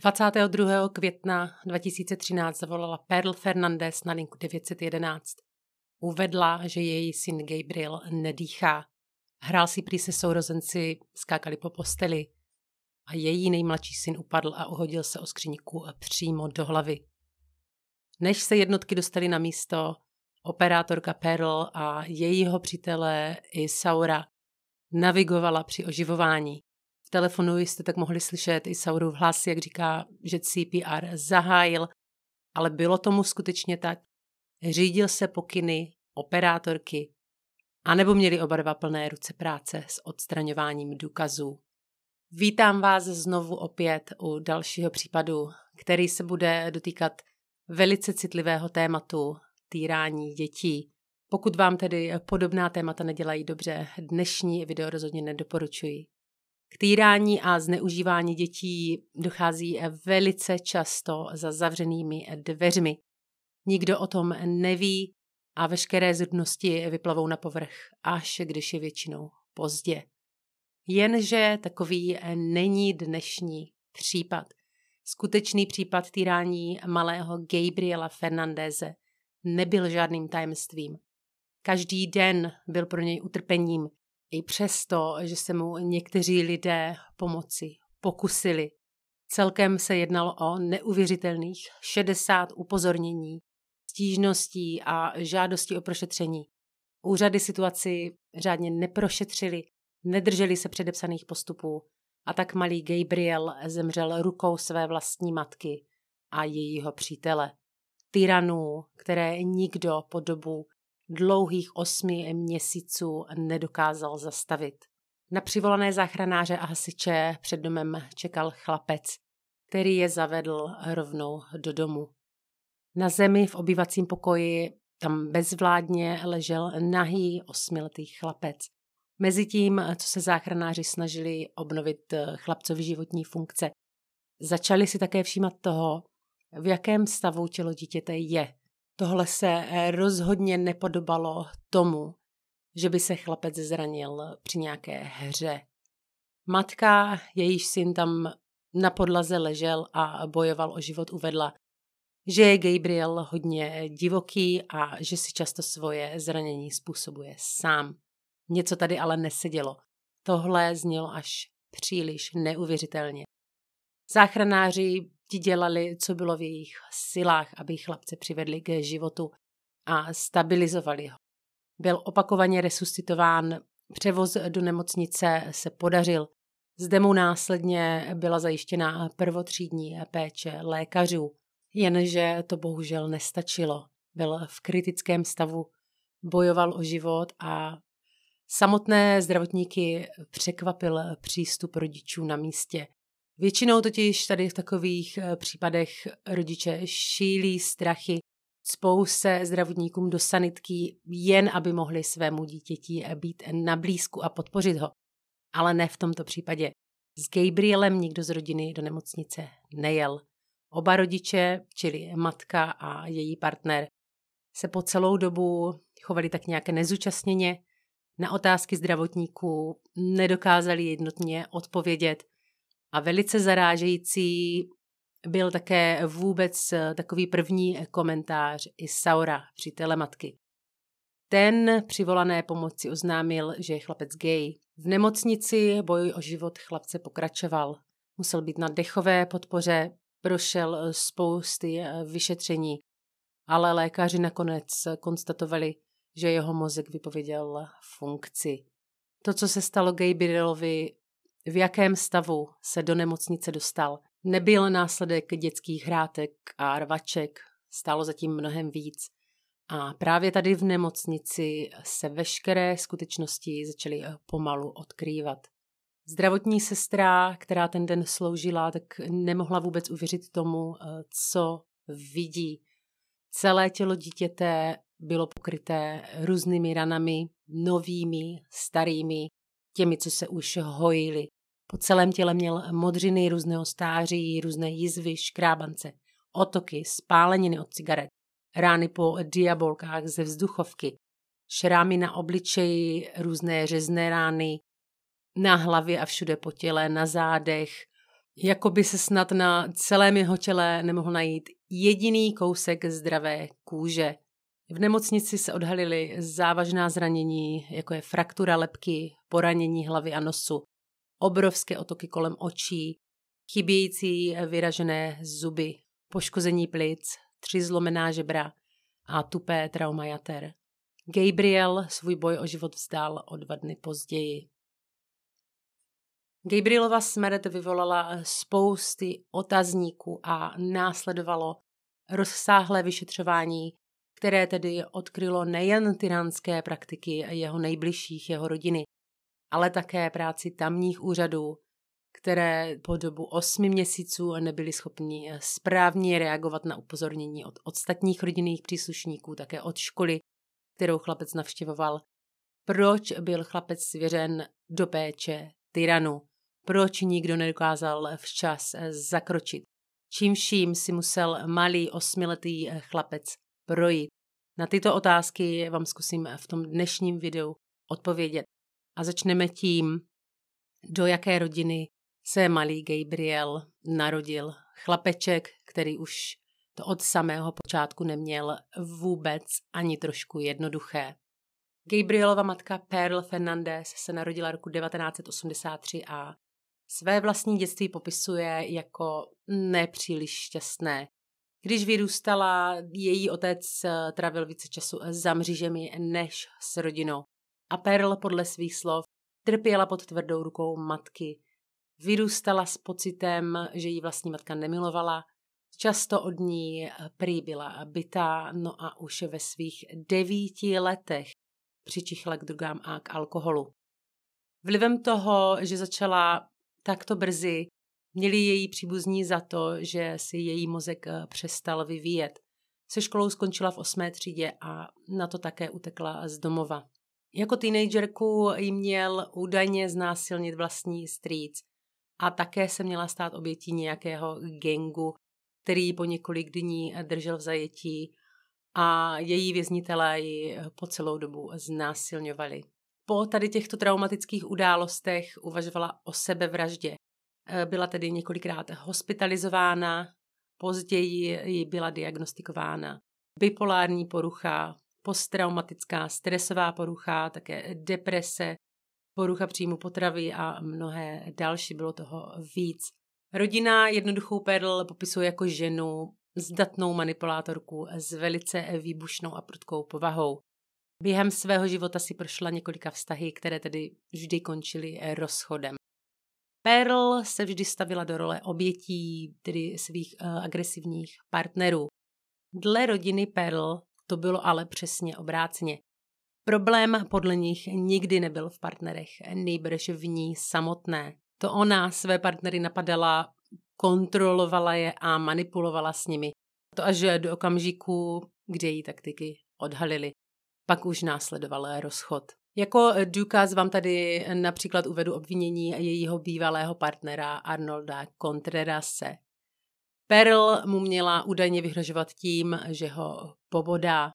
22. května 2013 zavolala Perl Fernandez na linku 911. Uvedla, že její syn Gabriel nedýchá. Hrál si prý se sourozenci, skákali po posteli a její nejmladší syn upadl a uhodil se o skříňku přímo do hlavy. Než se jednotky dostaly na místo, operátorka Perl a jejího přítele Isaura navigovala při oživování telefonu jste tak mohli slyšet i Saurův hlas, jak říká, že CPR zahájil, ale bylo tomu skutečně tak. Řídil se pokyny operátorky, anebo měli oba dva plné ruce práce s odstraňováním důkazů. Vítám vás znovu opět u dalšího případu, který se bude dotýkat velice citlivého tématu týrání dětí. Pokud vám tedy podobná témata nedělají dobře, dnešní video rozhodně nedoporučuji. K týrání a zneužívání dětí dochází velice často za zavřenými dveřmi. Nikdo o tom neví a veškeré zrudnosti vyplavou na povrch, až když je většinou pozdě. Jenže takový není dnešní případ. Skutečný případ týrání malého Gabriela Fernandéze nebyl žádným tajemstvím. Každý den byl pro něj utrpením, i přesto, že se mu někteří lidé pomoci pokusili. Celkem se jednalo o neuvěřitelných 60 upozornění, stížností a žádostí o prošetření. Úřady situaci řádně neprošetřili, nedrželi se předepsaných postupů a tak malý Gabriel zemřel rukou své vlastní matky a jejího přítele. Tyranů, které nikdo po dobu dlouhých osmi měsíců nedokázal zastavit. Na přivolané záchranáře a hasiče před domem čekal chlapec, který je zavedl rovnou do domu. Na zemi v obývacím pokoji tam bezvládně ležel nahý osmiletý chlapec. Mezitím, co se záchranáři snažili obnovit eh, chlapcovi životní funkce, začali si také všímat toho, v jakém stavu tělo dítěte je. Tohle se eh, rozhodně nepodobalo tomu, že by se chlapec zranil při nějaké hře. Matka, jejíž syn tam na podlaze ležel a bojoval o život, uvedla, že je Gabriel hodně eh, divoký a že si často svoje zranění způsobuje sám. Něco tady ale nesedělo. Tohle znělo až příliš neuvěřitelně. Záchranáři ti dělali, co bylo v jejich silách, aby chlapce přivedli k životu a stabilizovali ho. Byl opakovaně resuscitován, převoz do nemocnice se podařil. Zde mu následně byla zajištěna prvotřídní péče lékařů, jenže to bohužel nestačilo. Byl v kritickém stavu, bojoval o život a samotné zdravotníky překvapil přístup rodičů na místě. Většinou totiž tady v takových eh, případech rodiče šílí strachy, spou se zdravotníkům do sanitky jen, aby mohli svému dítěti být na blízku a podpořit ho. Ale ne v tomto případě. S Gabrielem nikdo z rodiny do nemocnice nejel. Oba rodiče, čili matka a její partner, se po celou dobu chovali tak nějaké nezúčastněně, na otázky zdravotníků nedokázali jednotně odpovědět a velice zarážející byl také vůbec eh, takový první eh, komentář Saura, přítele matky. Ten přivolané pomoci oznámil, že je chlapec gay. V nemocnici boj o život chlapce pokračoval. Musel být na dechové podpoře, prošel eh, spousty vyšetření, ale lékaři nakonec konstatovali, že jeho mozek vypověděl funkci. To, co se stalo Gabrielovi, v jakém stavu se do nemocnice dostal. Nebyl následek dětských hrátek a rvaček, stálo zatím mnohem víc. A právě tady v nemocnici se veškeré skutečnosti začaly eh, pomalu odkrývat. Zdravotní sestra, která ten den sloužila, tak nemohla vůbec uvěřit tomu, eh, co vidí. Celé tělo dítěte bylo pokryté různými ranami, novými, starými těmi, co se už hojili. Po celém těle měl modřiny různého stáří, různé jizvy, škrábance, otoky, spáleniny od cigaret, rány po diabolkách ze vzduchovky, šrámy na obličeji, různé řezné rány, na hlavě a všude po těle, na zádech, jako by se snad na celém jeho těle nemohl najít jediný kousek zdravé kůže. V nemocnici se odhalily závažná zranění, jako je fraktura lepky, poranění hlavy a nosu, obrovské otoky kolem očí, chybějící vyražené zuby, poškození plic, tři zlomená žebra a tupé trauma jater. Gabriel svůj boj o život vzdal o dva dny později. Gabrielova smrt vyvolala spousty otazníků a následovalo rozsáhlé vyšetřování které tedy odkrylo nejen tyranské praktiky jeho nejbližších, jeho rodiny, ale také práci tamních úřadů, které po dobu osmi měsíců nebyly schopni eh, správně reagovat na upozornění od ostatních rodinných příslušníků, také od školy, kterou chlapec navštěvoval. Proč byl chlapec svěřen do péče tyranu? Proč nikdo nedokázal včas eh, zakročit? Čím vším si musel malý osmiletý eh, chlapec projít. Na tyto otázky vám zkusím v tom dnešním videu odpovědět. A začneme tím, do jaké rodiny se malý Gabriel narodil. Chlapeček, který už to od samého počátku neměl vůbec ani trošku jednoduché. Gabrielova matka Pearl Fernandez se narodila roku 1983 a své vlastní dětství popisuje jako nepříliš šťastné. Když vyrůstala, její otec eh, trávil více času eh, za mřížemi než s rodinou. A Perl podle svých slov trpěla pod tvrdou rukou matky. Vyrůstala s pocitem, že ji vlastní matka nemilovala, často od ní eh, prý byla bytá, no a už ve svých devíti letech přičichla k drogám a k alkoholu. Vlivem toho, že začala takto brzy Měli její příbuzní za to, že si její mozek eh, přestal vyvíjet. Se školou skončila v osmé třídě a na to také utekla z domova. Jako teenagerku ji měl údajně znásilnit vlastní strýc a také se měla stát obětí nějakého gengu, který po několik dní držel v zajetí a její věznitelé ji eh, po celou dobu znásilňovali. Po tady těchto traumatických událostech uvažovala o sebevraždě. Eh, byla tedy několikrát hospitalizována, později ji byla diagnostikována bipolární porucha, posttraumatická stresová porucha, také deprese, porucha příjmu potravy a mnohé další, bylo toho víc. Rodina jednoduchou Perl popisuje jako ženu, zdatnou manipulátorku s velice výbušnou a prudkou povahou. Během svého života si prošla několika vztahy, které tedy vždy končily rozchodem. Pearl se vždy stavila do role obětí, tedy svých uh, agresivních partnerů. Dle rodiny Pearl to bylo ale přesně obráceně. Problém podle nich nikdy nebyl v partnerech, nejbrž v ní samotné. To ona své partnery napadala, kontrolovala je a manipulovala s nimi. To až do okamžiku, kdy její taktiky odhalili. Pak už následoval rozchod. Jako eh, důkaz vám tady eh, například uvedu obvinění jejího bývalého partnera Arnolda Contrerase. Perl mu měla údajně vyhrožovat tím, že ho pobodá.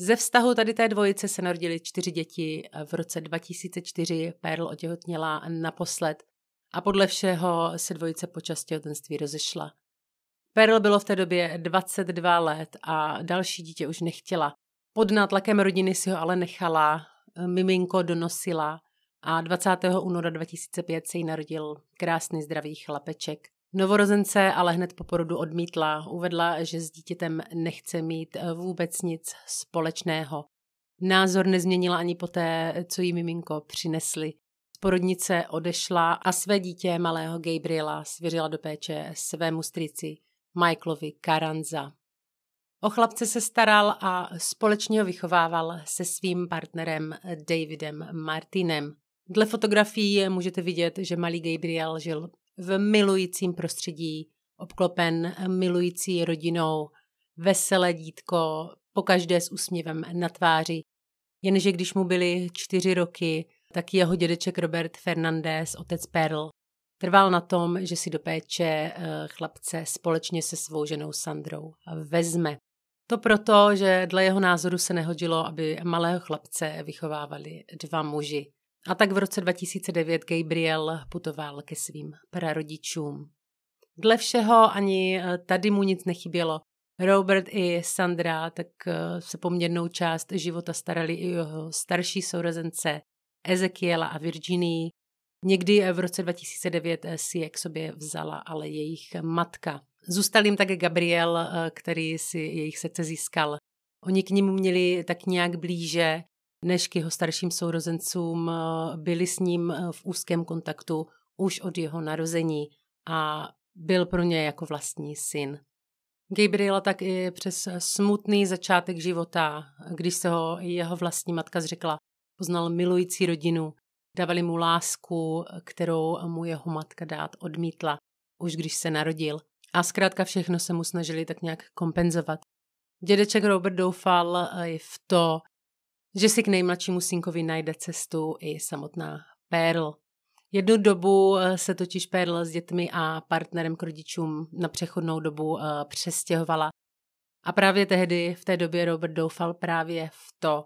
Ze vztahu tady té dvojice se narodili čtyři děti. V roce 2004 Perl otěhotněla naposled a podle všeho se dvojice počas těhotenství rozešla. Perl bylo v té době 22 let a další dítě už nechtěla. Pod nátlakem rodiny si ho ale nechala miminko donosila a 20. února 2005 se jí narodil krásný zdravý chlapeček. Novorozence ale hned po porodu odmítla. Uvedla, že s dítětem nechce mít eh, vůbec nic společného. Názor nezměnila ani poté, co jí miminko přinesli. Z porodnice odešla a své dítě, malého Gabriela, svěřila do péče svému strici Michaelovi Karanza. O chlapce se staral a společně ho vychovával se svým partnerem Davidem Martinem. Dle fotografií můžete vidět, že malý Gabriel žil v milujícím prostředí, obklopen milující rodinou, veselé dítko, pokaždé s úsměvem na tváři. Jenže když mu byly čtyři roky, tak jeho dědeček Robert Fernandez, otec Perl, trval na tom, že si do péče eh, chlapce společně se svou ženou Sandrou vezme. To proto, že dle jeho názoru se nehodilo, aby malého chlapce vychovávali dva muži. A tak v roce 2009 Gabriel putoval ke svým prarodičům. Dle všeho ani eh, tady mu nic nechybělo. Robert i Sandra tak eh, se poměrnou část života starali i jeho starší sourozence Ezekiela a Virginii. Někdy v roce 2009 si je k sobě vzala ale jejich matka. Zůstal jim také Gabriel, eh, který si jejich srdce získal. Oni k němu měli tak nějak blíže, než k jeho starším sourozencům. Eh, byli s ním eh, v úzkém kontaktu už od jeho narození a byl pro ně jako vlastní syn. Gabriela tak i přes smutný začátek života, když se ho jeho vlastní matka zřekla, poznal milující rodinu, dávali mu lásku, kterou mu jeho matka dát odmítla, už když se narodil. A zkrátka všechno se mu snažili tak nějak kompenzovat. Dědeček Robert doufal eh, i v to, že si k nejmladšímu synkovi najde cestu i samotná Pearl. Jednu dobu eh, se totiž Pearl s dětmi a partnerem k rodičům na přechodnou dobu eh, přestěhovala. A právě tehdy, v té době, Robert doufal právě v to,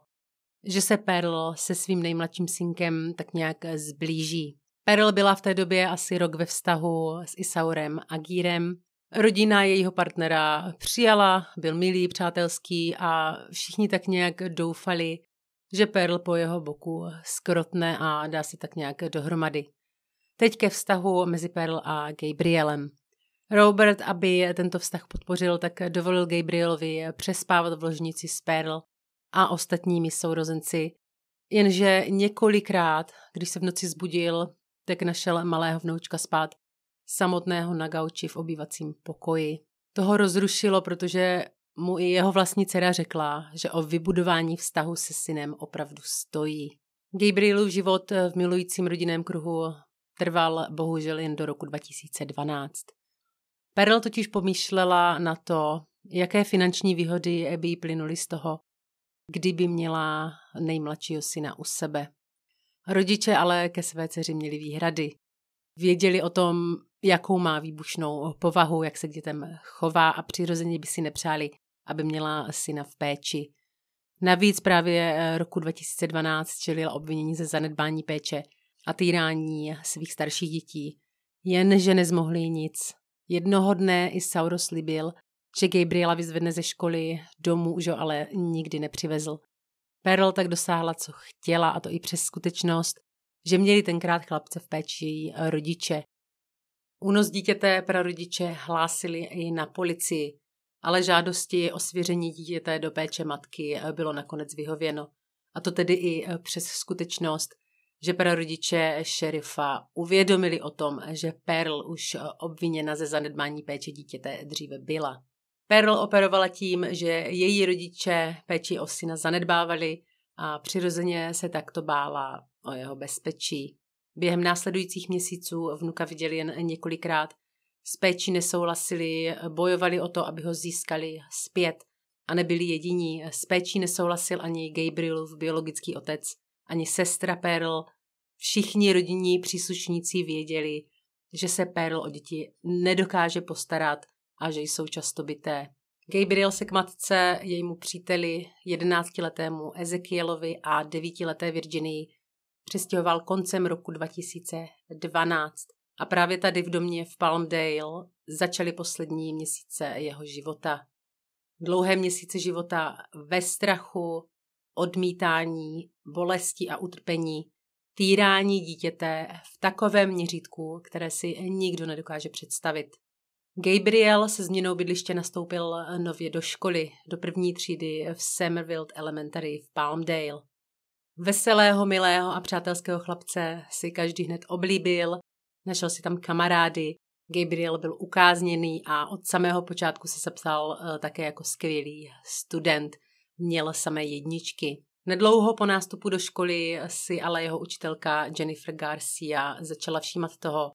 že se Pearl se svým nejmladším synkem tak nějak zblíží. Pearl byla v té době asi rok ve vztahu s Isaurem Agírem, Rodina jejího partnera přijala, byl milý, přátelský a všichni tak nějak doufali, že Perl po jeho boku skrotne a dá se tak nějak dohromady. Teď ke vztahu mezi Perl a Gabrielem. Robert, aby tento vztah podpořil, tak dovolil Gabrielovi přespávat v ložnici s Perl a ostatními sourozenci. Jenže několikrát, když se v noci zbudil, tak našel malého vnoučka spát samotného na gauči v obývacím pokoji. Toho rozrušilo, protože mu i jeho vlastní dcera řekla, že o vybudování vztahu se synem opravdu stojí. Gabrielův život v milujícím rodinném kruhu trval bohužel jen do roku 2012. Perl totiž pomýšlela na to, jaké finanční výhody Abby plynuly z toho, kdyby měla nejmladšího syna u sebe. Rodiče ale ke své dceři měli výhrady věděli o tom, jakou má výbušnou povahu, jak se k dětem chová a přirozeně by si nepřáli, aby měla syna v péči. Navíc právě eh, roku 2012 čelila obvinění ze zanedbání péče a týrání svých starších dětí. Jenže nezmohli nic. Jednoho dne i Sauro slibil, že Gabriela vyzvedne ze školy, domů ho ale nikdy nepřivezl. Pearl tak dosáhla, co chtěla, a to i přes skutečnost, že měli tenkrát chlapce v péči eh, rodiče. Únos dítěte pro rodiče hlásili i na policii, ale žádosti o svěření dítěte do péče matky eh, bylo nakonec vyhověno. A to tedy i eh, přes skutečnost, že prarodiče šerifa uvědomili o tom, že Pearl už obviněna ze zanedbání péče dítěte dříve byla. Pearl operovala tím, že její rodiče péči o syna zanedbávali a přirozeně se takto bála o jeho bezpečí. Během následujících měsíců vnuka viděli jen několikrát, s péčí nesouhlasili, bojovali o to, aby ho získali zpět a nebyli jediní. S péčí nesouhlasil ani Gabrielův biologický otec, ani sestra Pearl. Všichni rodinní příslušníci věděli, že se Pearl o děti nedokáže postarat a že jsou často byté. Gabriel se k matce, jejímu příteli, jedenáctiletému Ezekielovi a devítileté Virginii přestěhoval koncem roku 2012. A právě tady v domě v Palmdale začaly poslední měsíce jeho života. Dlouhé měsíce života ve strachu, odmítání, bolesti a utrpení, týrání dítěte v takovém měřítku, které si nikdo nedokáže představit. Gabriel se změnou bydliště nastoupil eh, nově do školy, do první třídy v Somerville Elementary v Palmdale. Veselého, milého a přátelského chlapce si každý hned oblíbil, našel si tam kamarády, Gabriel byl ukázněný a od samého počátku se zapsal eh, také jako skvělý student. Měl samé jedničky. Nedlouho po nástupu do školy si ale jeho učitelka Jennifer Garcia začala všímat toho,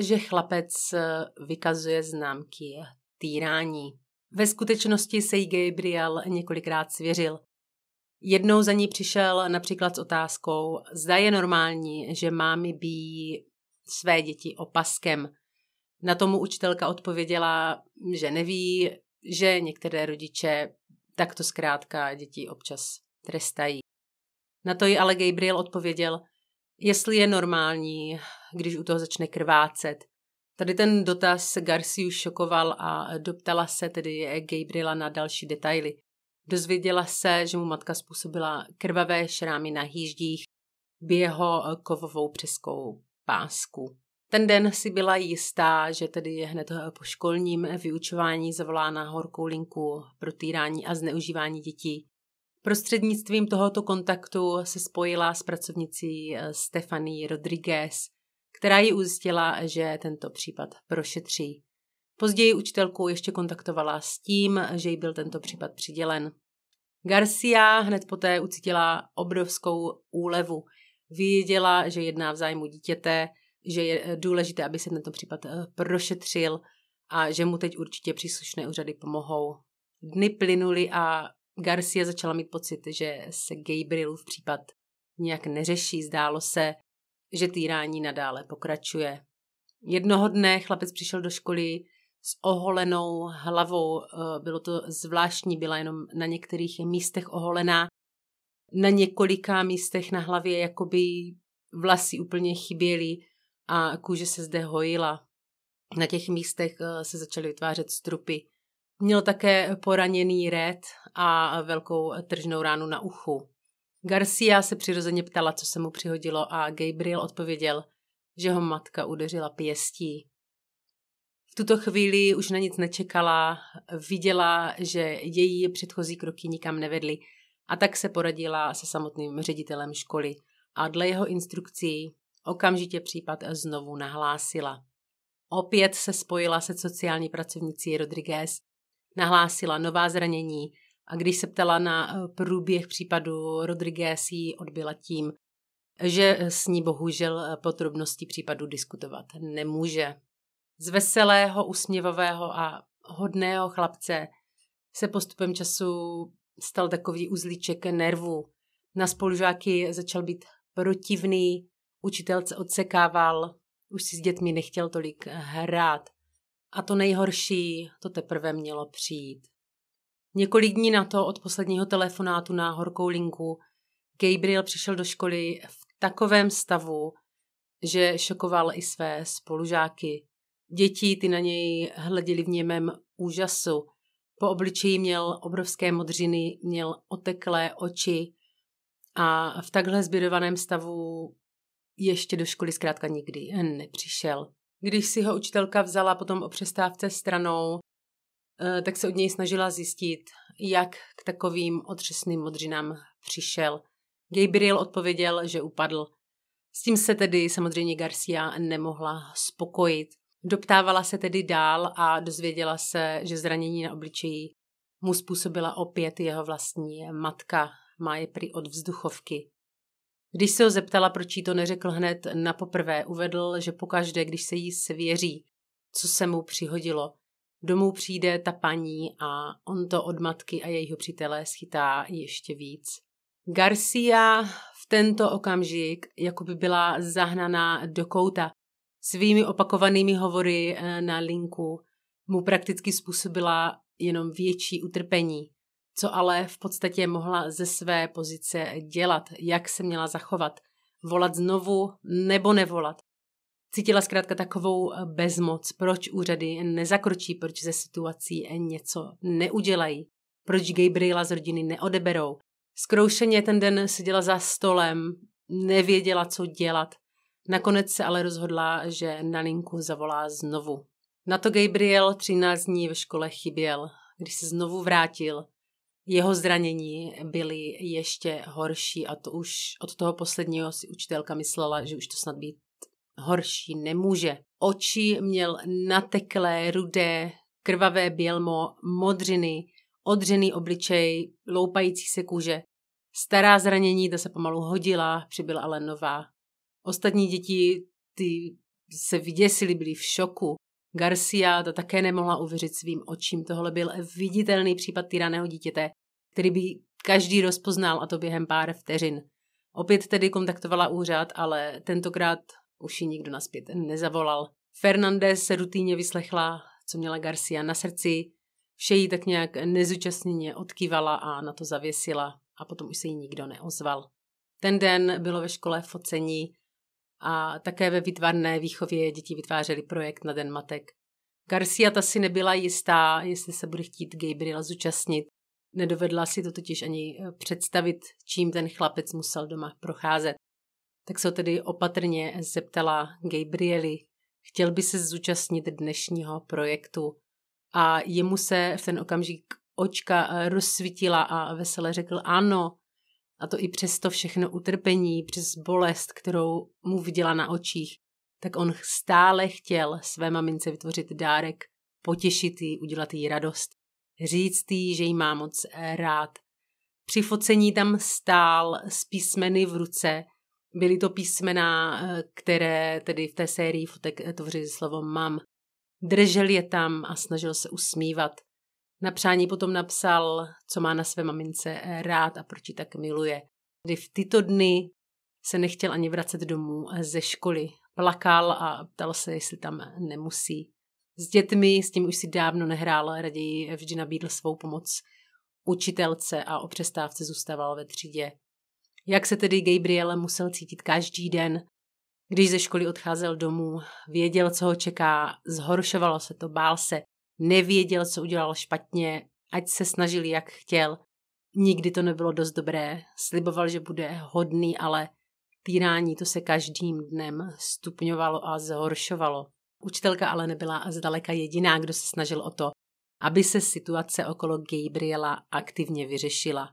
že chlapec eh, vykazuje známky týrání. Ve skutečnosti se jí Gabriel několikrát svěřil. Jednou za ní přišel například s otázkou, zda je normální, že mámy bíjí své děti opaskem. Na tomu učitelka odpověděla, že neví, že některé rodiče takto zkrátka děti občas trestají. Na to ji ale Gabriel odpověděl, jestli je normální, když u toho začne krvácet. Tady ten dotaz Garciu šokoval a doptala se tedy Gabriela na další detaily. Dozvěděla se, že mu matka způsobila krvavé šrámy na hýždích v jeho kovovou přeskou pásku. Ten den si byla jistá, že tedy je hned po školním vyučování zavolána na horkou linku pro týrání a zneužívání dětí Prostřednictvím tohoto kontaktu se spojila s pracovnicí eh, Stefaní Rodriguez, která ji ujistila, že tento případ prošetří. Později učitelku ještě kontaktovala s tím, že jí byl tento případ přidělen. Garcia hned poté ucítila obrovskou úlevu. Věděla, že jedná v zájmu dítěte, že je eh, důležité, aby se tento případ eh, prošetřil a že mu teď určitě příslušné úřady pomohou. Dny plynuly a Garcia začala mít pocit, že se Gabrielův případ nějak neřeší. Zdálo se, že týrání nadále pokračuje. Jednoho dne chlapec přišel do školy s oholenou hlavou. Eh, bylo to zvláštní, byla jenom na některých místech oholená. Na několika místech na hlavě jakoby vlasy úplně chyběly a kůže se zde hojila. Na těch místech eh, se začaly vytvářet strupy. Měl také poraněný red a velkou tržnou ránu na uchu. Garcia se přirozeně ptala, co se mu přihodilo a Gabriel odpověděl, že ho matka udeřila pěstí. V tuto chvíli už na nic nečekala, viděla, že její předchozí kroky nikam nevedly a tak se poradila se samotným ředitelem školy a dle jeho instrukcí okamžitě případ znovu nahlásila. Opět se spojila se sociální pracovnicí Rodriguez nahlásila nová zranění a když se ptala na eh, průběh případu Rodriguez ji odbyla tím, že s ní bohužel eh, podrobnosti případu diskutovat nemůže. Z veselého, usměvavého a hodného chlapce se postupem času stal takový uzlíček nervů. Na spolužáky začal být protivný, učitelce odsekával, už si s dětmi nechtěl tolik hrát. A to nejhorší to teprve mělo přijít. Několik dní na to od posledního telefonátu na horkou linku Gabriel přišel do školy v takovém stavu, že šokoval i své spolužáky. Děti ty na něj hleděli v němém úžasu. Po obličeji měl obrovské modřiny, měl oteklé oči a v takhle zbědovaném stavu ještě do školy zkrátka nikdy nepřišel. Když si ho učitelka vzala potom o přestávce stranou, eh, tak se od něj snažila zjistit, jak k takovým otřesným modřinám přišel. Gabriel odpověděl, že upadl. S tím se tedy samozřejmě Garcia nemohla spokojit. Doptávala se tedy dál a dozvěděla se, že zranění na obličeji mu způsobila opět jeho vlastní matka, má je prý od vzduchovky. Když se ho zeptala, proč jí to neřekl hned na poprvé, uvedl, že pokaždé, když se jí svěří, co se mu přihodilo, domů přijde ta paní a on to od matky a jejího přítele schytá ještě víc. Garcia v tento okamžik jako by byla zahnaná do kouta. Svými opakovanými hovory eh, na linku mu prakticky způsobila jenom větší utrpení co ale v podstatě mohla ze své pozice dělat, jak se měla zachovat, volat znovu nebo nevolat. Cítila zkrátka takovou bezmoc, proč úřady nezakročí, proč ze situací něco neudělají, proč Gabriela z rodiny neodeberou. Zkroušeně ten den seděla za stolem, nevěděla, co dělat. Nakonec se ale rozhodla, že na linku zavolá znovu. Na to Gabriel 13 dní ve škole chyběl. Když se znovu vrátil, jeho zranění byly ještě horší a to už od toho posledního si učitelka myslela, že už to snad být horší nemůže. Oči měl nateklé, rudé, krvavé bělmo, modřiny, odřený obličej, loupající se kůže. Stará zranění, ta se pomalu hodila, přibyla ale nová. Ostatní děti, ty se vyděsili, byli v šoku. Garcia ta také nemohla uvěřit svým očím. Tohle byl viditelný případ týraného dítěte, který by každý rozpoznal a to během pár vteřin. Opět tedy kontaktovala úřad, ale tentokrát už ji nikdo naspět nezavolal. Fernandez se rutíně vyslechla, co měla Garcia na srdci, vše jí tak nějak nezúčastněně odkývala a na to zavěsila a potom už se jí nikdo neozval. Ten den bylo ve škole focení a také ve výtvarné výchově děti vytvářely projekt na Den matek. Garcia ta si nebyla jistá, jestli se bude chtít Gabriela zúčastnit. Nedovedla si to totiž ani eh, představit, čím ten chlapec musel doma procházet. Tak se ho tedy opatrně zeptala Gabrieli, chtěl by se zúčastnit dnešního projektu. A jemu se v ten okamžik očka eh, rozsvítila a vesele řekl ano, a to i přes to všechno utrpení, přes bolest, kterou mu viděla na očích, tak on stále chtěl své mamince vytvořit dárek, potěšit jí, udělat jí radost, říct jí, že jí má moc rád. Při focení tam stál s písmeny v ruce. Byly to písmena, eh, které tedy v té sérii fotek tvoří slovo mam. Držel je tam a snažil se usmívat. Na přání potom napsal, co má na své mamince rád a proč ji tak miluje. Kdy v tyto dny se nechtěl ani vracet domů ze školy. Plakal a ptal se, jestli tam nemusí. S dětmi, s tím už si dávno nehrál, raději vždy nabídl svou pomoc učitelce a o přestávce zůstával ve třídě. Jak se tedy Gabriel musel cítit každý den, když ze školy odcházel domů, věděl, co ho čeká, zhoršovalo se to, bál se, nevěděl, co udělal špatně, ať se snažil, jak chtěl. Nikdy to nebylo dost dobré. Sliboval, že bude hodný, ale týrání to se každým dnem stupňovalo a zhoršovalo. Učitelka ale nebyla zdaleka jediná, kdo se snažil o to, aby se situace okolo Gabriela aktivně vyřešila.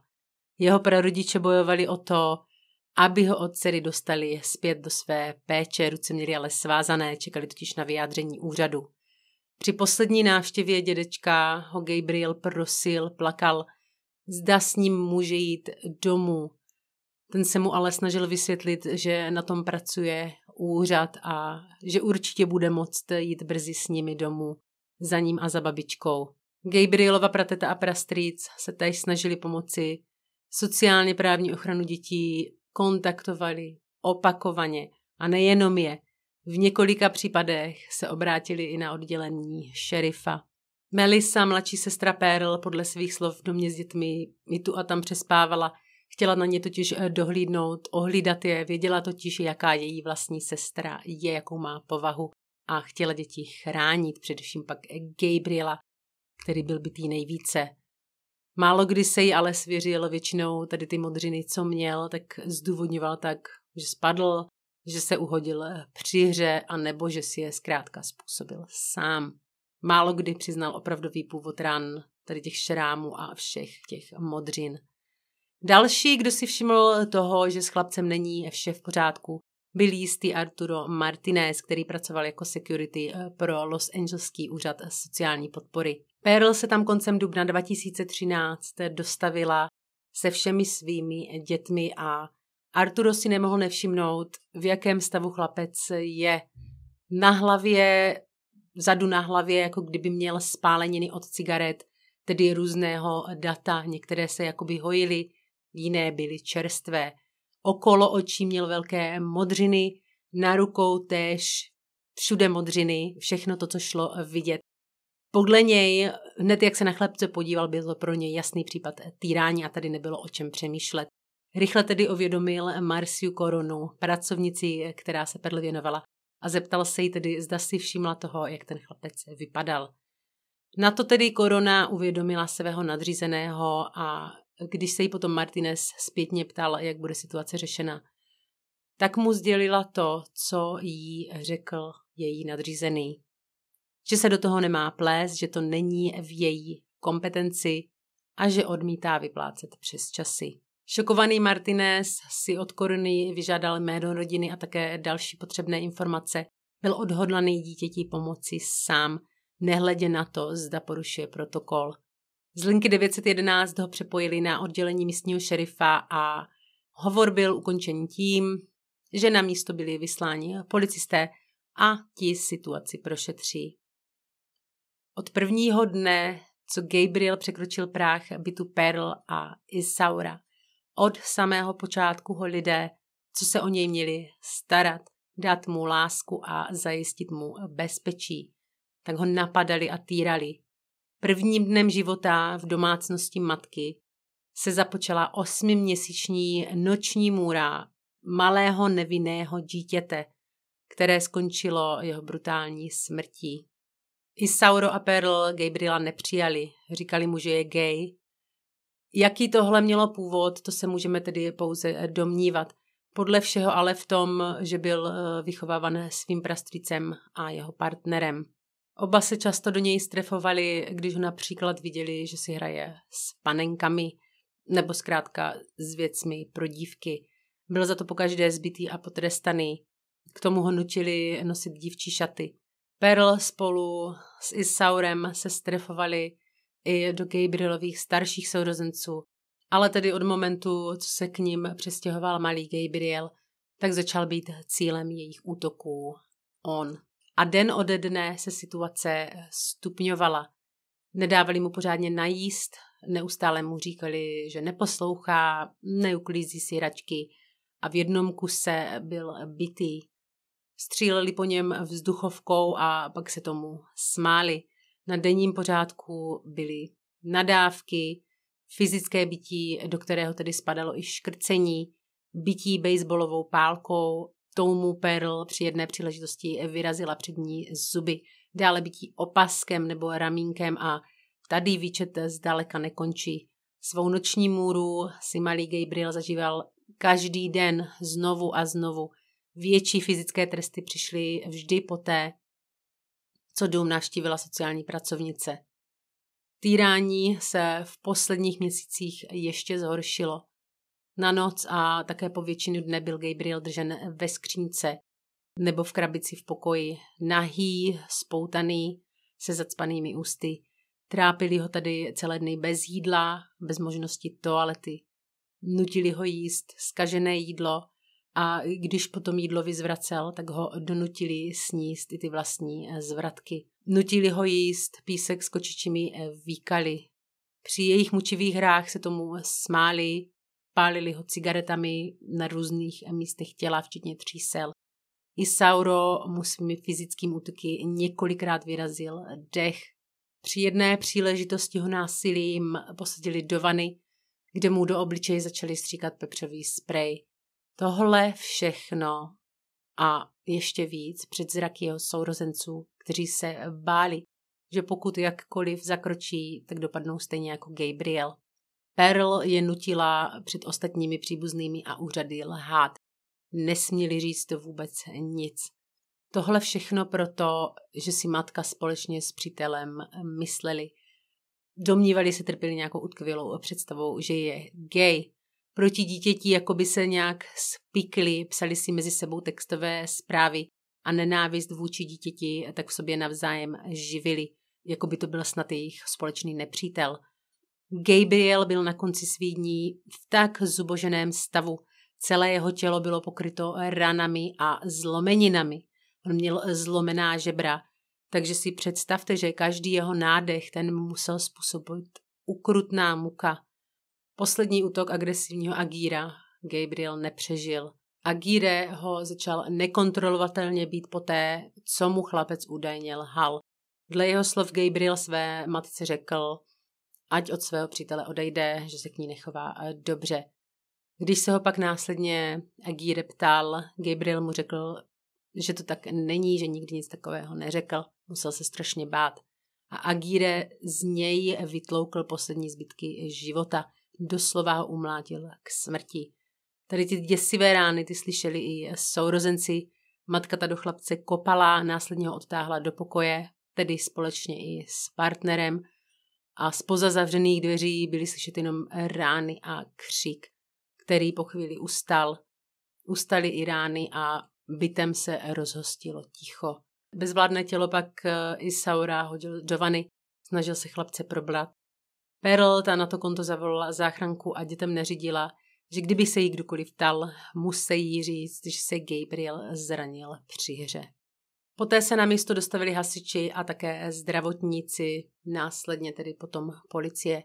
Jeho prarodiče bojovali o to, aby ho od dcery dostali zpět do své péče, ruce měli ale svázané, čekali totiž na vyjádření úřadu. Při poslední návštěvě dědečka ho Gabriel prosil, plakal, zda s ním může jít domů. Ten se mu ale snažil vysvětlit, že na tom pracuje úřad a že určitě bude moct jít brzy s nimi domů, za ním a za babičkou. Gabrielova prateta a prastrýc se tady snažili pomoci. Sociálně právní ochranu dětí kontaktovali opakovaně a nejenom je, v několika případech se obrátili i na oddělení šerifa. Melissa, mladší sestra Pearl, podle svých slov v domě s dětmi i tu a tam přespávala. Chtěla na ně totiž eh, dohlídnout, ohlídat je, věděla totiž, jaká její vlastní sestra je, jakou má povahu a chtěla děti chránit, především pak Gabriela, který byl bytý nejvíce. Málo kdy se jí ale svěřil většinou tady ty modřiny, co měl, tak zdůvodňoval tak, že spadl, že se uhodil při hře a nebo že si je zkrátka způsobil sám. Málo kdy přiznal opravdový původ ran, tady těch šrámů a všech těch modřin. Další, kdo si všiml toho, že s chlapcem není vše v pořádku, byl jistý Arturo Martinez, který pracoval jako security eh, pro Los Angeleský úřad sociální podpory. Pearl se tam koncem dubna 2013 dostavila se všemi svými dětmi a Arturo si nemohl nevšimnout, v jakém stavu chlapec je. Na hlavě, zadu na hlavě, jako kdyby měl spáleniny od cigaret, tedy různého data. Některé se jakoby hojily, jiné byly čerstvé. Okolo očí měl velké modřiny, na rukou též všude modřiny, všechno to, co šlo vidět. Podle něj, hned jak se na chlapce podíval, byl to pro něj jasný případ týrání a tady nebylo o čem přemýšlet. Rychle tedy ovědomil Marciu Korunu, pracovnici, která se Perl věnovala, a zeptal se jí tedy, zda si všimla toho, jak ten chlapec vypadal. Na to tedy Korona uvědomila svého nadřízeného a když se jí potom Martinez zpětně ptal, jak bude situace řešena, tak mu sdělila to, co jí řekl její nadřízený. Že se do toho nemá plést, že to není v její kompetenci a že odmítá vyplácet přes časy. Šokovaný Martinez si od koruny vyžádal jméno rodiny a také další potřebné informace. Byl odhodlaný dítěti pomoci sám, nehledě na to, zda porušuje protokol. Z linky 911 ho přepojili na oddělení místního šerifa a hovor byl ukončen tím, že na místo byli vysláni policisté a ti situaci prošetří. Od prvního dne, co Gabriel překročil práh bytu Pearl a Isaura, od samého počátku ho lidé, co se o něj měli starat, dát mu lásku a zajistit mu bezpečí, tak ho napadali a týrali. Prvním dnem života v domácnosti matky se započala osmiměsíční noční můra malého nevinného dítěte, které skončilo jeho brutální smrtí. Sauro a Pearl Gabriela nepřijali, říkali mu, že je gay Jaký tohle mělo původ, to se můžeme tedy pouze eh, domnívat. Podle všeho ale v tom, že byl eh, vychováván svým prastricem a jeho partnerem. Oba se často do něj strefovali, když ho například viděli, že si hraje s panenkami nebo zkrátka s věcmi pro dívky. Byl za to pokaždé zbytý a potrestaný. K tomu ho nutili nosit dívčí šaty. Perl spolu s Isaurem se strefovali i do Gabrielových starších sourozenců, ale tedy od momentu, co se k ním přestěhoval malý Gabriel, tak začal být cílem jejich útoků on. A den ode dne se situace stupňovala. Nedávali mu pořádně najíst, neustále mu říkali, že neposlouchá, neuklízí si hračky a v jednom kuse byl bitý. Stříleli po něm vzduchovkou a pak se tomu smáli na denním pořádku byly nadávky, fyzické bytí, do kterého tedy spadalo i škrcení, bytí baseballovou pálkou, tomu Perl při jedné příležitosti vyrazila přední zuby, dále bytí opaskem nebo ramínkem a tady výčet zdaleka nekončí. Svou noční můru si malý Gabriel zažíval každý den znovu a znovu. Větší fyzické tresty přišly vždy poté, co dům navštívila sociální pracovnice. Týrání se v posledních měsících ještě zhoršilo. Na noc a také po většinu dne byl Gabriel držen ve skřínce nebo v krabici v pokoji, nahý, spoutaný, se zacpanými ústy. Trápili ho tady celé dny bez jídla, bez možnosti toalety. Nutili ho jíst skažené jídlo, a když potom jídlo vyzvracel, tak ho donutili sníst i ty vlastní e, zvratky. Nutili ho jíst písek s kočičími e, výkaly. Při jejich mučivých hrách se tomu smáli, pálili ho cigaretami na různých e, místech těla, včetně třísel. I Sauro mu svými fyzickým útoky několikrát vyrazil dech. Při jedné příležitosti ho násilím posadili do vany, kde mu do obličeje začali stříkat pepřový sprej. Tohle všechno a ještě víc před zraky jeho sourozenců, kteří se eh, báli, že pokud jakkoliv zakročí, tak dopadnou stejně jako Gabriel. Pearl je nutila před ostatními příbuznými a úřady lhát. Nesměli říct vůbec nic. Tohle všechno proto, že si matka společně s přítelem eh, mysleli. Domnívali se trpěli nějakou utkvělou představou, že je gay proti dítěti, jako by se nějak spikli, psali si mezi sebou textové zprávy a nenávist vůči dítěti tak v sobě navzájem živili, jako by to byl snad jejich společný nepřítel. Gabriel byl na konci svých dní v tak zuboženém stavu. Celé jeho tělo bylo pokryto ranami a zlomeninami. On měl zlomená žebra, takže si představte, že každý jeho nádech ten musel způsobit ukrutná muka. Poslední útok agresivního Agíra Gabriel nepřežil. Agíre ho začal nekontrolovatelně být poté, co mu chlapec údajně lhal. Dle jeho slov Gabriel své matce řekl, ať od svého přítele odejde, že se k ní nechová eh, dobře. Když se ho pak následně Agíre ptal, Gabriel mu řekl, že to tak není, že nikdy nic takového neřekl. Musel se strašně bát. A Agíre z něj vytloukl poslední zbytky života – doslova ho umlátil k smrti. Tady ty děsivé rány ty slyšeli i sourozenci. Matka ta do chlapce kopala, následně ho odtáhla do pokoje, tedy společně i s partnerem. A spoza zavřených dveří byly slyšet jenom rány a křik, který po chvíli ustal. Ustaly i rány a bytem se rozhostilo ticho. Bezvládné tělo pak eh, Isaura hodil do vany, snažil se chlapce problat Perl, ta na to konto zavolala záchranku a dětem neřídila, že kdyby se jí kdokoliv ptal, musí říct, že se Gabriel zranil při hře. Poté se na místo dostavili hasiči a také zdravotníci, následně tedy potom policie.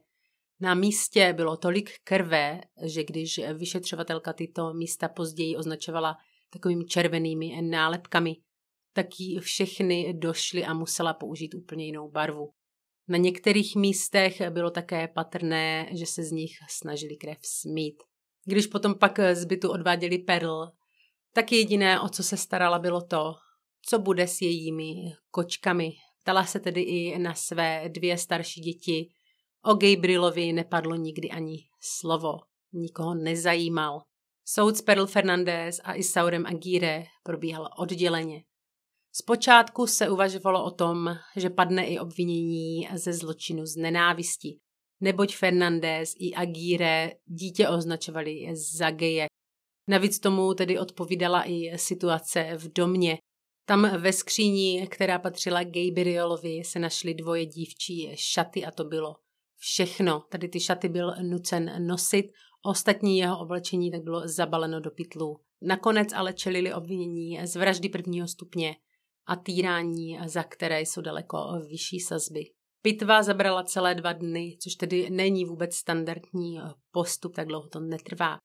Na místě bylo tolik krve, že když vyšetřovatelka tyto místa později označovala takovými červenými nálepkami, tak jí všechny došly a musela použít úplně jinou barvu. Na některých místech bylo také patrné, že se z nich snažili krev smít. Když potom pak z bytu odváděli Perl, tak jediné, o co se starala, bylo to, co bude s jejími kočkami. Ptala se tedy i na své dvě starší děti. O Gabrielovi nepadlo nikdy ani slovo. Nikoho nezajímal. Soud s Perl Fernandez a Isaurem Aguirre probíhal odděleně. Zpočátku se uvažovalo o tom, že padne i obvinění ze zločinu z nenávisti, neboť Fernandez i Aguirre dítě označovali za geje. Navíc tomu tedy odpovídala i situace v domě. Tam ve skříni, která patřila Gabrielovi, se našly dvoje dívčí šaty a to bylo všechno. Tady ty šaty byl nucen nosit, ostatní jeho oblečení tak bylo zabaleno do pytlů. Nakonec ale čelili obvinění z vraždy prvního stupně a týrání, za které jsou daleko vyšší sazby. Pitva zabrala celé dva dny, což tedy není vůbec standardní eh, postup, tak dlouho to netrvá.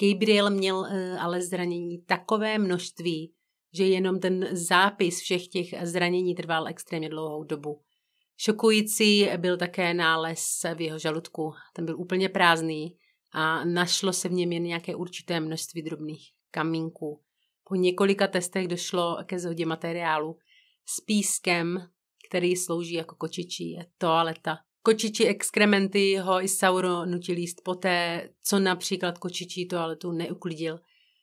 Gabriel měl eh, ale zranění takové množství, že jenom ten zápis všech těch eh, zranění trval extrémně dlouhou dobu. Šokující byl také nález v jeho žaludku. Ten byl úplně prázdný a našlo se v něm jen nějaké určité množství drobných kamínků. Po několika testech došlo ke zhodě materiálu s pískem, který slouží jako kočičí toaleta. Kočičí exkrementy ho i Sauro nutil jíst poté, co například kočičí toaletu neuklidil,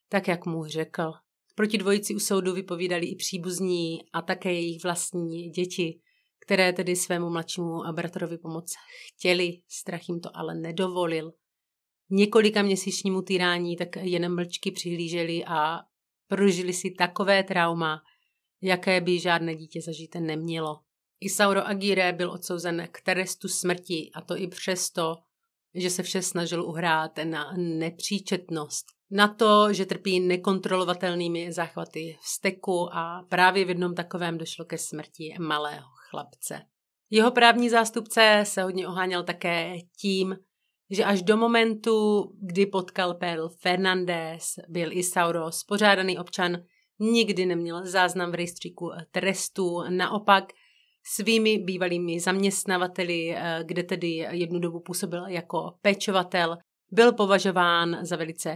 tak jak mu řekl. Proti dvojici u soudu vypovídali i příbuzní a také jejich vlastní děti, které tedy svému mladšímu a bratrovi pomoc chtěli, strach jim to ale nedovolil. Několika měsíčnímu týrání tak jenom mlčky přihlíželi a prožili si takové trauma, jaké by žádné dítě zažité nemělo. Isauro Agire byl odsouzen k trestu smrti a to i přesto, že se vše snažil uhrát na nepříčetnost. Na to, že trpí nekontrolovatelnými záchvaty steku a právě v jednom takovém došlo ke smrti malého chlapce. Jeho právní zástupce se hodně oháněl také tím, že až do momentu, kdy potkal Perl Fernandez, byl Sauro spořádaný občan, nikdy neměl záznam v rejstříku trestu. Naopak svými bývalými zaměstnavateli, eh, kde tedy jednu dobu působil jako pečovatel, byl považován za velice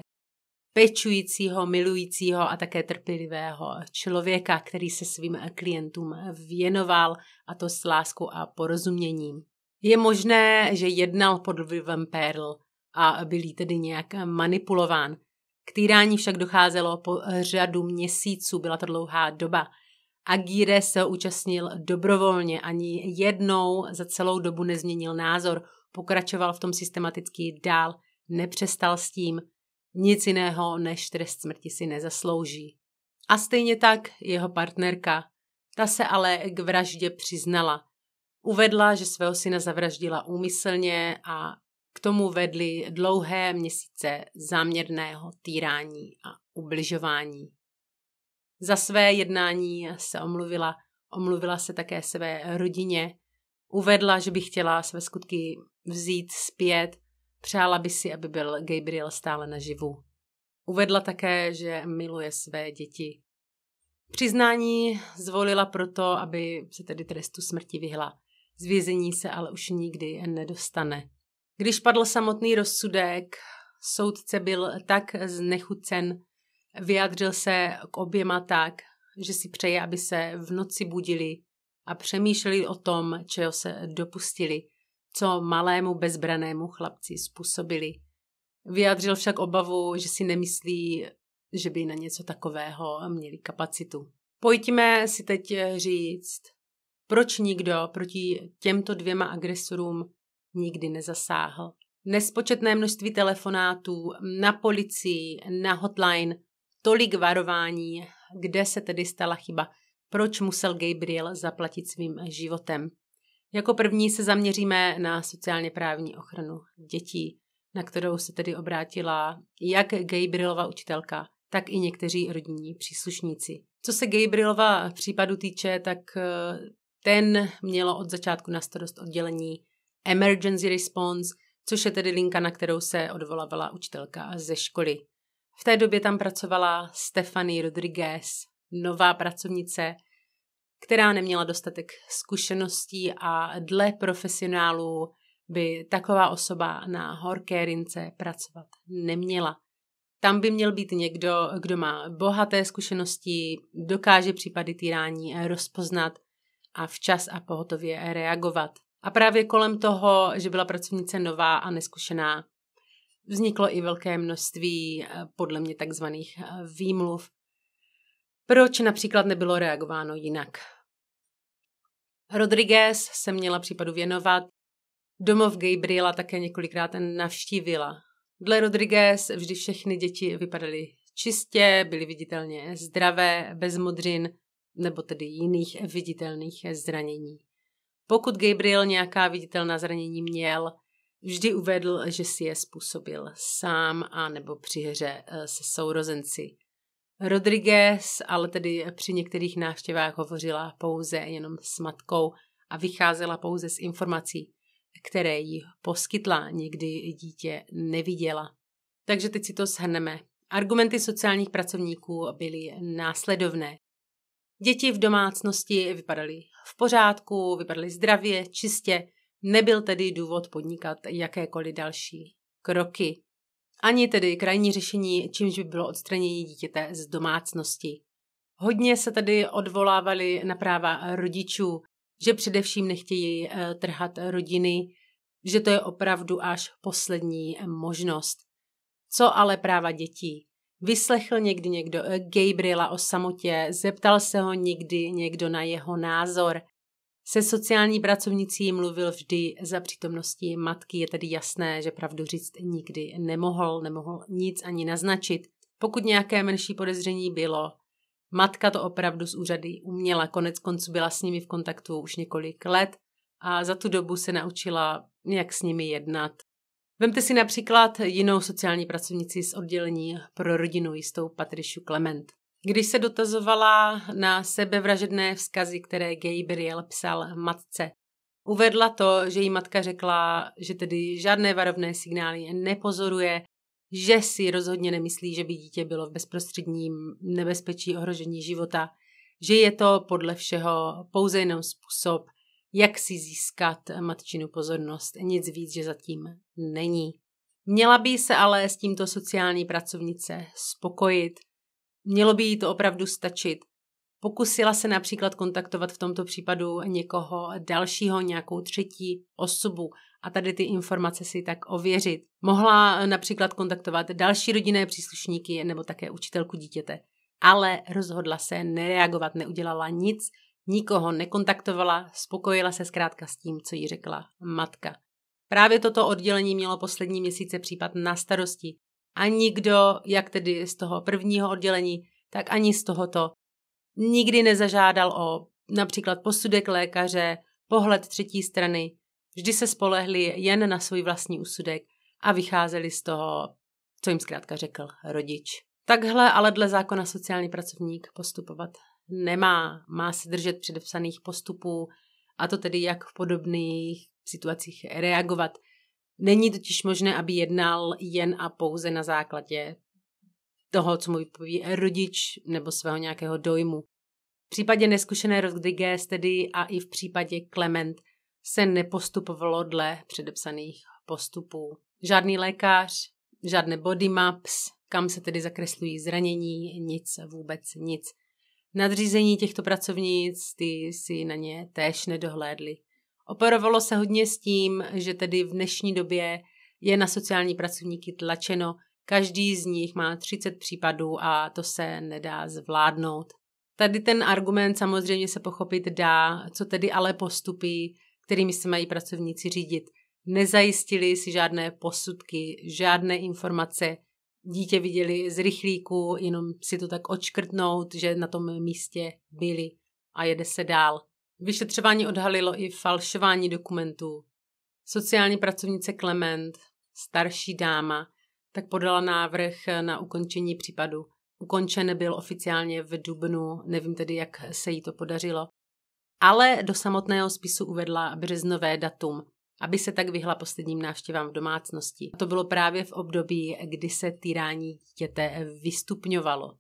pečujícího, milujícího a také trpělivého člověka, který se svým klientům věnoval a to s láskou a porozuměním. Je možné, že jednal pod vlivem Pearl a byl tedy nějak manipulován. K týrání však docházelo po řadu měsíců, byla to dlouhá doba. Agíre se účastnil dobrovolně, ani jednou za celou dobu nezměnil názor, pokračoval v tom systematicky dál, nepřestal s tím, nic jiného než trest smrti si nezaslouží. A stejně tak jeho partnerka. Ta se ale k vraždě přiznala. Uvedla, že svého syna zavraždila úmyslně a k tomu vedly dlouhé měsíce záměrného týrání a ubližování. Za své jednání se omluvila, omluvila se také své rodině, uvedla, že by chtěla své skutky vzít zpět, přála by si, aby byl Gabriel stále naživu. Uvedla také, že miluje své děti. Přiznání zvolila proto, aby se tedy trestu smrti vyhla. Z vězení se ale už nikdy nedostane. Když padl samotný rozsudek, soudce byl tak znechucen, vyjádřil se k oběma tak, že si přeje, aby se v noci budili a přemýšleli o tom, čeho se dopustili, co malému bezbranému chlapci způsobili. Vyjádřil však obavu, že si nemyslí, že by na něco takového měli kapacitu. Pojďme si teď říct, proč nikdo proti těmto dvěma agresorům nikdy nezasáhl? Nespočetné množství telefonátů na policii, na hotline, tolik varování, kde se tedy stala chyba, proč musel Gabriel zaplatit svým životem. Jako první se zaměříme na sociálně právní ochranu dětí, na kterou se tedy obrátila jak Gabrielova učitelka, tak i někteří rodinní příslušníci. Co se Gabrielova případu týče, tak eh, ten mělo od začátku na starost oddělení Emergency Response, což je tedy linka, na kterou se odvolávala učitelka ze školy. V té době tam pracovala Stephanie Rodriguez, nová pracovnice, která neměla dostatek zkušeností a dle profesionálů by taková osoba na horké rince pracovat neměla. Tam by měl být někdo, kdo má bohaté zkušenosti, dokáže případy týrání rozpoznat a včas a pohotově reagovat. A právě kolem toho, že byla pracovnice nová a neskušená, vzniklo i velké množství eh, podle mě takzvaných eh, výmluv. Proč například nebylo reagováno jinak? Rodriguez se měla případu věnovat, domov Gabriela také několikrát navštívila. Dle Rodriguez vždy všechny děti vypadaly čistě, byly viditelně zdravé, bez modřin – nebo tedy jiných viditelných zranění. Pokud Gabriel nějaká viditelná zranění měl, vždy uvedl, že si je způsobil sám a nebo při hře eh, se sourozenci. Rodriguez ale tedy při některých návštěvách hovořila pouze jenom s matkou a vycházela pouze z informací, které jí poskytla, někdy dítě neviděla. Takže teď si to shrneme. Argumenty sociálních pracovníků byly následovné. Děti v domácnosti vypadaly v pořádku, vypadaly zdravě, čistě, nebyl tedy důvod podnikat jakékoliv další kroky. Ani tedy krajní řešení, čímž by bylo odstranění dítěte z domácnosti. Hodně se tedy odvolávali na práva rodičů, že především nechtějí eh, trhat rodiny, že to je opravdu až poslední možnost. Co ale práva dětí? Vyslechl někdy někdo eh, Gabriela o samotě? Zeptal se ho někdy někdo na jeho názor? Se sociální pracovnicí mluvil vždy za přítomnosti matky, je tedy jasné, že pravdu říct nikdy nemohl, nemohl nic ani naznačit. Pokud nějaké menší podezření bylo, matka to opravdu z úřady uměla, konec konců byla s nimi v kontaktu už několik let a za tu dobu se naučila, jak s nimi jednat Vemte si například jinou sociální pracovnici z oddělení pro rodinu, jistou Patrišu Clement. Když se dotazovala na sebevražedné vzkazy, které Gabriel psal matce, uvedla to, že jí matka řekla, že tedy žádné varovné signály nepozoruje, že si rozhodně nemyslí, že by dítě bylo v bezprostředním nebezpečí ohrožení života, že je to podle všeho pouze jenom způsob, jak si získat eh, matčinu pozornost. Nic víc, že zatím není. Měla by se ale s tímto sociální pracovnice spokojit. Mělo by jí to opravdu stačit. Pokusila se například kontaktovat v tomto případu někoho dalšího, nějakou třetí osobu a tady ty informace si tak ověřit. Mohla eh, například kontaktovat další rodinné příslušníky nebo také učitelku dítěte, ale rozhodla se nereagovat, neudělala nic, nikoho nekontaktovala, spokojila se zkrátka s tím, co jí řekla matka. Právě toto oddělení mělo poslední měsíce případ na starosti a nikdo, jak tedy z toho prvního oddělení, tak ani z tohoto, nikdy nezažádal o například posudek lékaře, pohled třetí strany, vždy se spolehli jen na svůj vlastní úsudek a vycházeli z toho, co jim zkrátka řekl rodič. Takhle ale dle zákona sociální pracovník postupovat nemá. Má se držet předepsaných postupů a to tedy jak v podobných situacích reagovat. Není totiž možné, aby jednal jen a pouze na základě toho, co mu vypoví rodič nebo svého nějakého dojmu. V případě neskušené Rodriguez tedy a i v případě Clement se nepostupovalo dle předepsaných postupů. Žádný lékař, žádné body maps, kam se tedy zakreslují zranění, nic, vůbec nic. Nadřízení těchto pracovnic, ty si na ně též nedohlédli. Operovalo se hodně s tím, že tedy v dnešní době je na sociální pracovníky tlačeno, každý z nich má 30 případů a to se nedá zvládnout. Tady ten argument samozřejmě se pochopit dá, co tedy ale postupy, kterými se mají pracovníci řídit. Nezajistili si žádné posudky, žádné informace, dítě viděli z rychlíku, jenom si to tak odškrtnout, že na tom místě byli a jede se dál. Vyšetřování odhalilo i falšování dokumentů. Sociální pracovnice Klement, starší dáma, tak podala návrh na ukončení případu. Ukončen byl oficiálně v dubnu, nevím tedy, jak se jí to podařilo. Ale do samotného spisu uvedla březnové datum aby se tak vyhla posledním návštěvám v domácnosti. A to bylo právě v období, kdy se týrání dítěte vystupňovalo.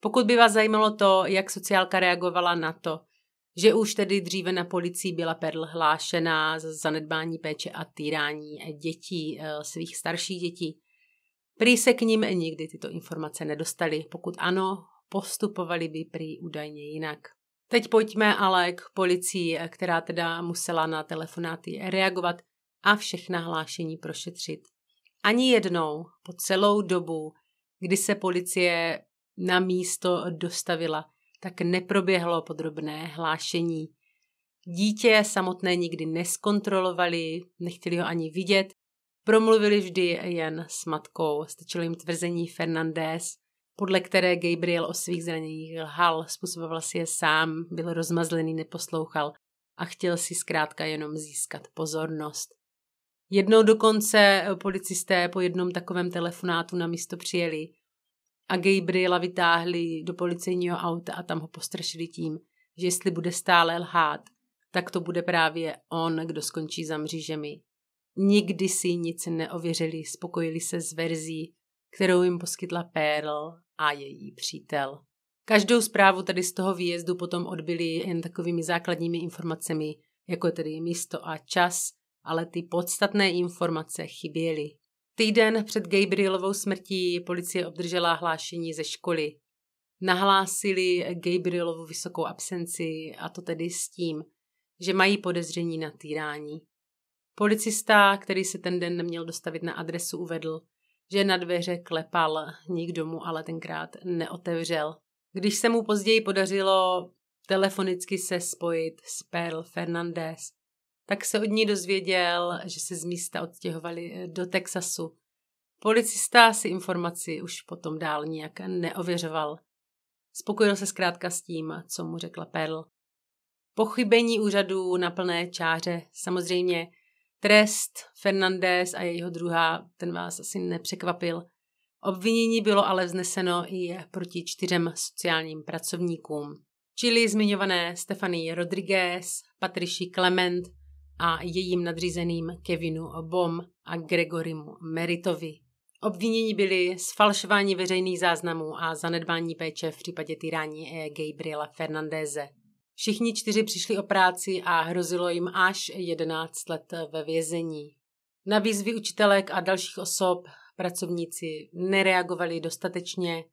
Pokud by vás zajímalo to, jak sociálka reagovala na to, že už tedy dříve na policii byla Perl hlášená za zanedbání péče a týrání dětí, eh, svých starších dětí, prý se k ním nikdy tyto informace nedostaly. Pokud ano, postupovali by prý údajně jinak. Teď pojďme ale k policii, která teda musela na telefonáty reagovat a všechna hlášení prošetřit. Ani jednou po celou dobu, kdy se policie na místo dostavila, tak neproběhlo podrobné hlášení. Dítě samotné nikdy neskontrolovali, nechtěli ho ani vidět, promluvili vždy jen s matkou. Stačilo jim tvrzení Fernandez, podle které Gabriel o svých zraněních lhal, způsoboval si je sám, byl rozmazlený, neposlouchal a chtěl si zkrátka jenom získat pozornost. Jednou dokonce eh, policisté po jednom takovém telefonátu na místo přijeli a Gabriela vytáhli do policejního auta a tam ho postrašili tím, že jestli bude stále lhát, tak to bude právě on, kdo skončí za mřížemi. Nikdy si nic neověřili, spokojili se s verzí, kterou jim poskytla Pearl a její přítel. Každou zprávu tady z toho výjezdu potom odbyli jen takovými základními informacemi, jako tedy místo a čas, ale ty podstatné informace chyběly. Týden před Gabrielovou smrtí policie obdržela hlášení ze školy. Nahlásili Gabrielovu vysokou absenci a to tedy s tím, že mají podezření na týrání. Policista, který se ten den neměl dostavit na adresu, uvedl, že na dveře klepal nikdo mu, ale tenkrát neotevřel. Když se mu později podařilo telefonicky se spojit s Perl Fernandez, tak se od ní dozvěděl, že se z místa odstěhovali eh, do Texasu. Policista si informaci už potom dál nijak neověřoval. Spokojil se zkrátka s tím, co mu řekla Perl. Pochybení úřadů na plné čáře. Samozřejmě Trest Fernandez a jeho druhá, ten vás asi nepřekvapil. Obvinění bylo ale vzneseno i proti čtyřem sociálním pracovníkům. Čili zmiňované Stephanie Rodriguez, Patrici Clement a jejím nadřízeným Kevinu Bom a Gregorimu Meritovi. Obvinění byly sfalšování veřejných záznamů a zanedbání péče v případě týrání Gabriela Fernandéze. Všichni čtyři přišli o práci a hrozilo jim až 11 let ve vězení. Na výzvy učitelek a dalších osob pracovníci nereagovali dostatečně.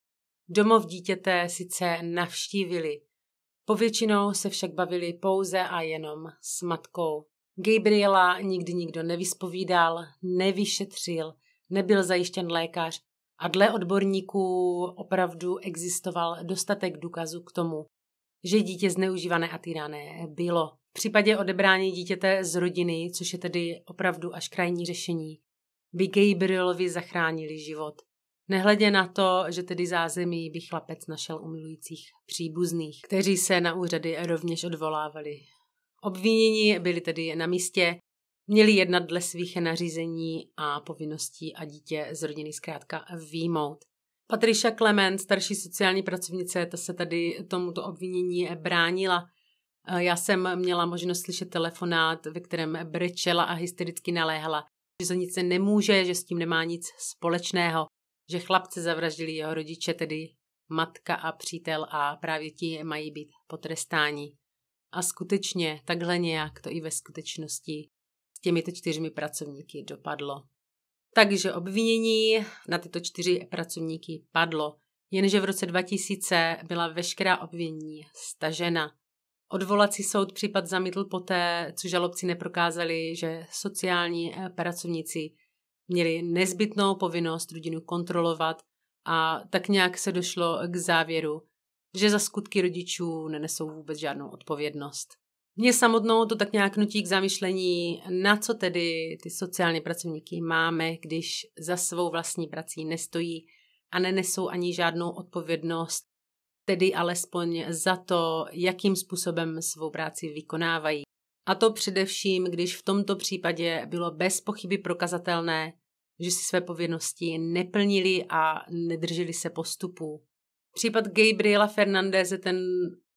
Domov dítěte sice navštívili, povětšinou se však bavili pouze a jenom s matkou. Gabriela nikdy nikdo nevyspovídal, nevyšetřil, nebyl zajištěn lékař a dle odborníků opravdu existoval dostatek důkazů k tomu, že dítě zneužívané a týrané bylo. V případě odebrání dítěte z rodiny, což je tedy opravdu až krajní řešení, by Gabrielovi zachránili život. Nehledě na to, že tedy zázemí by chlapec našel umilujících příbuzných, kteří se na úřady rovněž odvolávali. Obvinění byli tedy na místě, měli jednat dle svých nařízení a povinností a dítě z rodiny zkrátka výmout. Patricia Clement, starší sociální pracovnice, ta se tady tomuto obvinění eh, bránila. Eh, já jsem měla možnost slyšet telefonát, ve kterém brečela a hystericky naléhala, že za nic se nemůže, že s tím nemá nic společného, že chlapce zavraždili jeho rodiče, tedy matka a přítel a právě ti mají být potrestáni. A skutečně, takhle nějak to i ve skutečnosti s těmito čtyřmi pracovníky dopadlo. Takže obvinění na tyto čtyři pracovníky padlo, jenže v roce 2000 byla veškerá obvinění stažena. Odvolací soud případ zamítl poté, co žalobci neprokázali, že sociální eh, pracovníci měli nezbytnou povinnost rodinu kontrolovat a tak nějak se došlo k závěru, že za skutky rodičů nenesou vůbec žádnou odpovědnost. Mě samotnou to tak nějak nutí k zamišlení, na co tedy ty sociální pracovníky máme, když za svou vlastní prací nestojí a nenesou ani žádnou odpovědnost, tedy alespoň za to, jakým způsobem svou práci vykonávají. A to především, když v tomto případě bylo bez pochyby prokazatelné, že si své povinnosti neplnili a nedrželi se postupů. Případ Gabriela Fernandeze ten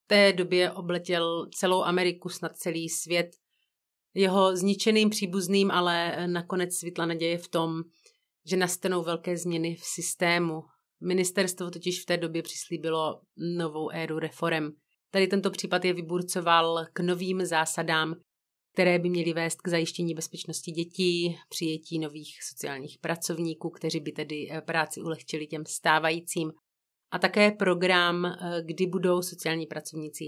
té době obletěl celou Ameriku, snad celý svět. Jeho zničeným příbuzným ale nakonec světla naděje v tom, že nastanou velké změny v systému. Ministerstvo totiž v té době přislíbilo novou éru reform. Tady tento případ je vyburcoval k novým zásadám, které by měly vést k zajištění bezpečnosti dětí, přijetí nových sociálních pracovníků, kteří by tedy eh, práci ulehčili těm stávajícím a také program, eh, kdy budou sociální pracovníci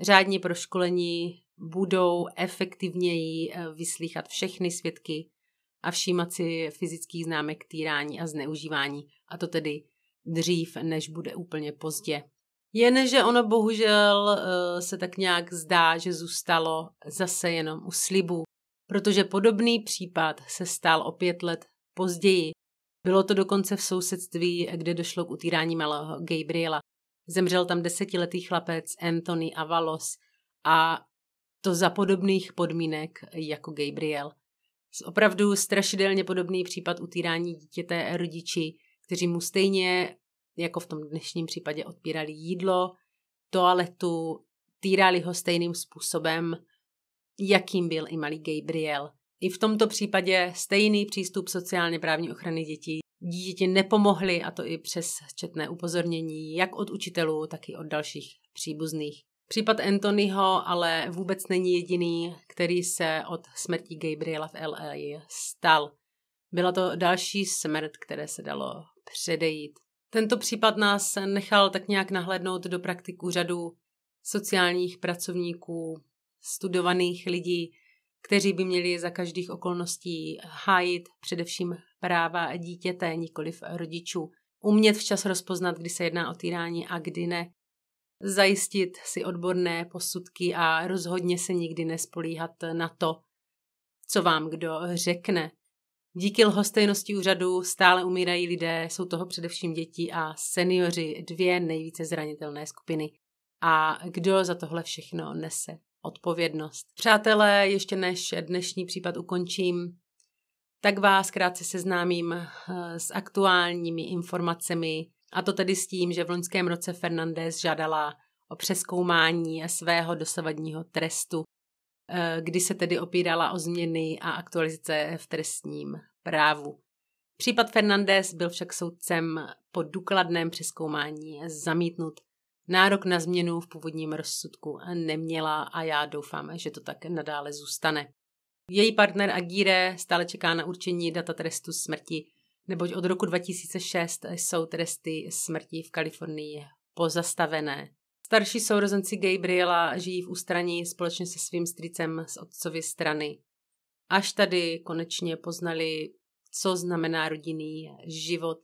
řádně proškolení, budou efektivněji eh, vyslýchat všechny svědky a všímat si fyzických známek týrání a zneužívání, a to tedy dřív, než bude úplně pozdě. Jenže ono bohužel eh, se tak nějak zdá, že zůstalo zase jenom u slibu, protože podobný případ se stal o pět let později bylo to dokonce v sousedství, kde došlo k utýrání malého Gabriela. Zemřel tam desetiletý chlapec Anthony Avalos a to za podobných podmínek jako Gabriel. Z Opravdu strašidelně podobný případ utýrání dítěte rodiči, kteří mu stejně, jako v tom dnešním případě, odpírali jídlo, toaletu, týrali ho stejným způsobem, jakým byl i malý Gabriel. I v tomto případě stejný přístup sociálně právní ochrany dětí. Dítěti nepomohly, a to i přes četné upozornění, jak od učitelů, tak i od dalších příbuzných. Případ Anthonyho ale vůbec není jediný, který se od smrti Gabriela v LA stal. Byla to další smrt, které se dalo předejít. Tento případ nás nechal tak nějak nahlédnout do praktik řadu sociálních pracovníků, studovaných lidí, kteří by měli za každých okolností hájit především práva dítěte, nikoliv rodičů. Umět včas rozpoznat, kdy se jedná o týrání a kdy ne. Zajistit si odborné posudky a rozhodně se nikdy nespolíhat na to, co vám kdo řekne. Díky lhostejnosti úřadu stále umírají lidé, jsou toho především děti a seniori, dvě nejvíce zranitelné skupiny. A kdo za tohle všechno nese odpovědnost. Přátelé, ještě než dnešní případ ukončím, tak vás krátce seznámím eh, s aktuálními informacemi, a to tedy s tím, že v loňském roce Fernandez žádala o přeskoumání svého dosavadního trestu, eh, kdy se tedy opírala o změny a aktualizace v trestním právu. Případ Fernandez byl však soudcem po důkladném přeskoumání zamítnut nárok na změnu v původním rozsudku neměla a já doufám, že to tak nadále zůstane. Její partner Agire stále čeká na určení data trestu smrti, neboť od roku 2006 jsou tresty smrti v Kalifornii pozastavené. Starší sourozenci Gabriela žijí v ústraní společně se svým stricem z otcovy strany. Až tady konečně poznali, co znamená rodinný život.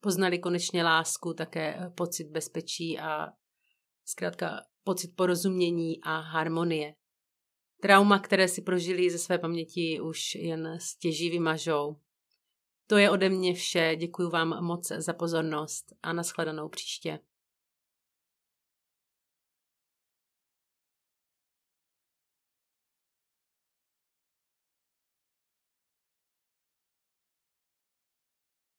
Poznali konečně lásku, také pocit bezpečí a Zkrátka pocit porozumění a harmonie. Trauma, které si prožili ze své paměti, už jen stěží vymažou. To je ode mě vše. Děkuji vám moc za pozornost a nashledanou příště.